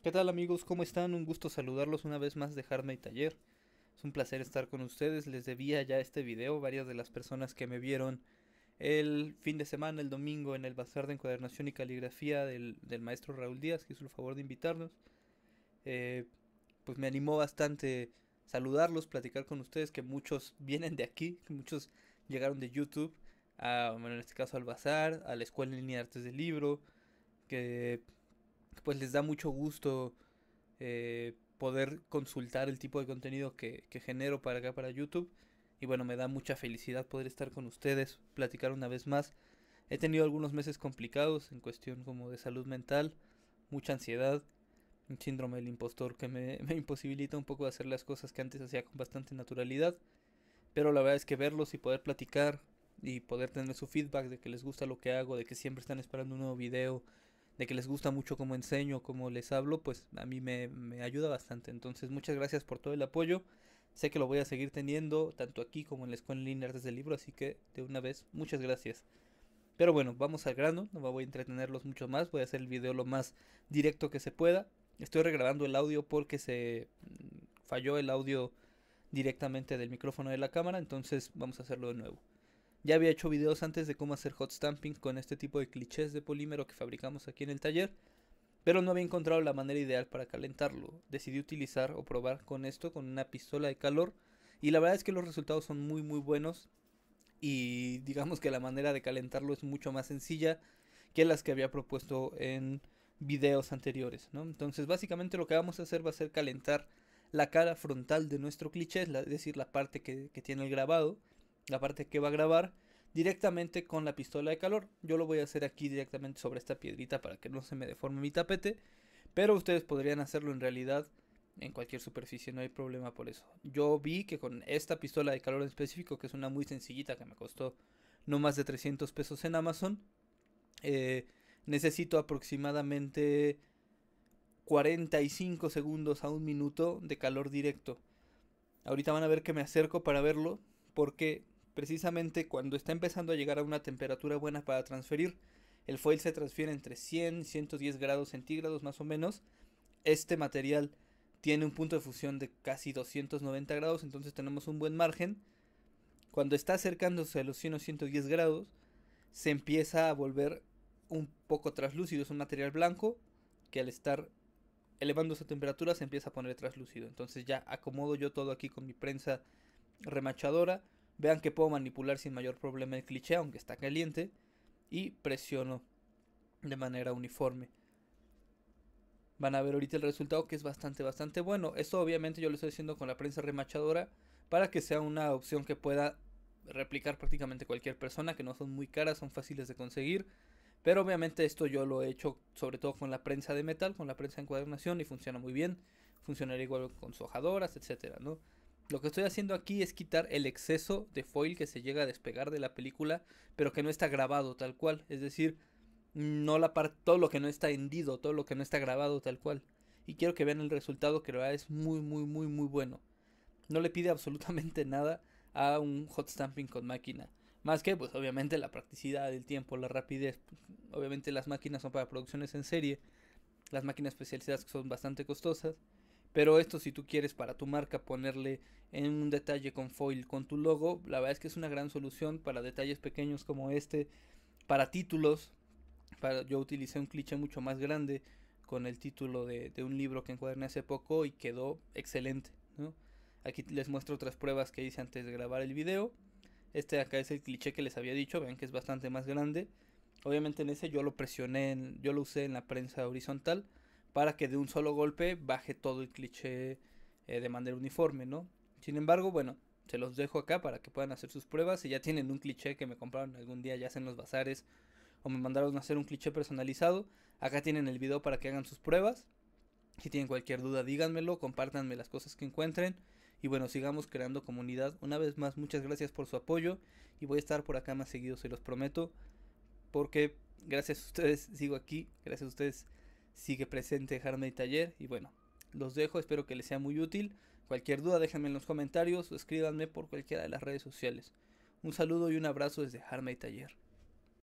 ¿Qué tal amigos? ¿Cómo están? Un gusto saludarlos una vez más de Hardmade Taller. Es un placer estar con ustedes. Les debía ya este video. Varias de las personas que me vieron el fin de semana, el domingo, en el Bazar de Encuadernación y Caligrafía del, del maestro Raúl Díaz, que hizo el favor de invitarnos. Eh, pues me animó bastante saludarlos, platicar con ustedes, que muchos vienen de aquí, que muchos llegaron de YouTube, a, en este caso al Bazar, a la Escuela en Línea de Artes del Libro, que pues les da mucho gusto eh, poder consultar el tipo de contenido que, genero para acá, para YouTube. Y bueno, me da mucha felicidad poder estar con ustedes, platicar una vez más. He tenido algunos meses complicados en cuestión como de salud mental, mucha ansiedad, un síndrome del impostor que me, imposibilita un poco de hacer las cosas que antes hacía con bastante naturalidad. Pero la verdad es que verlos y poder platicar y poder tener su feedback de que les gusta lo que hago, de que siempre están esperando un nuevo video, de que les gusta mucho cómo enseño, cómo les hablo, pues a mí me, me ayuda bastante. Entonces muchas gracias por todo el apoyo. Sé que lo voy a seguir teniendo tanto aquí como en la Escuela en Línea Artes del Libro, así que de una vez, muchas gracias. Pero bueno, vamos al grano, no me voy a entretenerlos mucho más, voy a hacer el video lo más directo que se pueda. Estoy regrabando el audio porque se mm, falló el audio directamente del micrófono de la cámara, entonces vamos a hacerlo de nuevo. Ya había hecho videos antes de cómo hacer hot stamping con este tipo de clichés de polímero que fabricamos aquí en el taller, pero no había encontrado la manera ideal para calentarlo. Decidí utilizar o probar con esto, con una pistola de calor, y la verdad es que los resultados son muy muy buenos y digamos que la manera de calentarlo es mucho más sencilla que las que había propuesto en videos anteriores, ¿no? Entonces básicamente lo que vamos a hacer va a ser calentar la cara frontal de nuestro cliché, es decir, la parte que, que tiene el grabado, la parte que va a grabar directamente con la pistola de calor. Yo lo voy a hacer aquí directamente sobre esta piedrita para que no se me deforme mi tapete. Pero ustedes podrían hacerlo en realidad en cualquier superficie, no hay problema por eso. Yo vi que con esta pistola de calor en específico, que es una muy sencillita que me costó no más de 300 pesos en Amazon, eh, necesito aproximadamente 45 segundos a un minuto de calor directo. Ahorita van a ver que me acerco para verlo porque precisamente cuando está empezando a llegar a una temperatura buena para transferir. El foil se transfiere entre 100 y 110 grados centígrados más o menos. Este material tiene un punto de fusión de casi 290 grados, entonces tenemos un buen margen. Cuando está acercándose a los 100 o 110 grados, se empieza a volver un poco traslúcido. Es un material blanco que al estar elevando su temperatura se empieza a poner traslúcido. Entonces ya acomodo yo todo aquí con mi prensa remachadora Vean que puedo manipular sin mayor problema el cliché, aunque está caliente. Y presiono de manera uniforme. Van a ver ahorita el resultado que es bastante, bastante bueno. Esto obviamente yo lo estoy haciendo con la prensa remachadora para que sea una opción que pueda replicar prácticamente cualquier persona, que no son muy caras, son fáciles de conseguir. Pero obviamente esto yo lo he hecho sobre todo con la prensa de metal, con la prensa de encuadernación y funciona muy bien. Funcionaría igual con sojadoras, etcétera, ¿no? Lo que estoy haciendo aquí es quitar el exceso de foil que se llega a despegar de la película, pero que no está grabado tal cual. Es decir, no la parte, todo lo que no está hendido, todo lo que no está grabado tal cual. Y quiero que vean el resultado que es muy, muy, muy, muy bueno. No le pide absolutamente nada a un hot stamping con máquina. Más que, pues obviamente, la practicidad, el tiempo, la rapidez. Obviamente las máquinas son para producciones en serie. Las máquinas especializadas son bastante costosas. Pero esto si tú quieres para tu marca ponerle en un detalle con foil con tu logo, la verdad es que es una gran solución para detalles pequeños como este, para títulos. Para, yo utilicé un cliché mucho más grande con el título de, un libro que encuaderné hace poco y quedó excelente. Aquí les muestro otras pruebas que hice antes de grabar el video. Este acá es el cliché que les había dicho, ven que es bastante más grande. Obviamente en ese yo lo presioné, yo lo usé en la prensa horizontal para que de un solo golpe baje todo el cliché eh, de manera uniforme, ¿no? Sin embargo, bueno, se los dejo acá para que puedan hacer sus pruebas. Si ya tienen un cliché que me compraron algún día, ya hacen los bazares o me mandaron a hacer un cliché personalizado, acá tienen el video para que hagan sus pruebas. Si tienen cualquier duda, díganmelo, compártanme las cosas que encuentren. Y bueno, sigamos creando comunidad. Una vez más, muchas gracias por su apoyo. Y voy a estar por acá más seguido, se los prometo. Porque gracias a ustedes sigo aquí. Gracias a ustedes sigue presente Harmay Taller. Y bueno, los dejo, espero que les sea muy útil. Cualquier duda déjenme en los comentarios o escríbanme por cualquiera de las redes sociales. Un saludo y un abrazo desde Harmay Taller.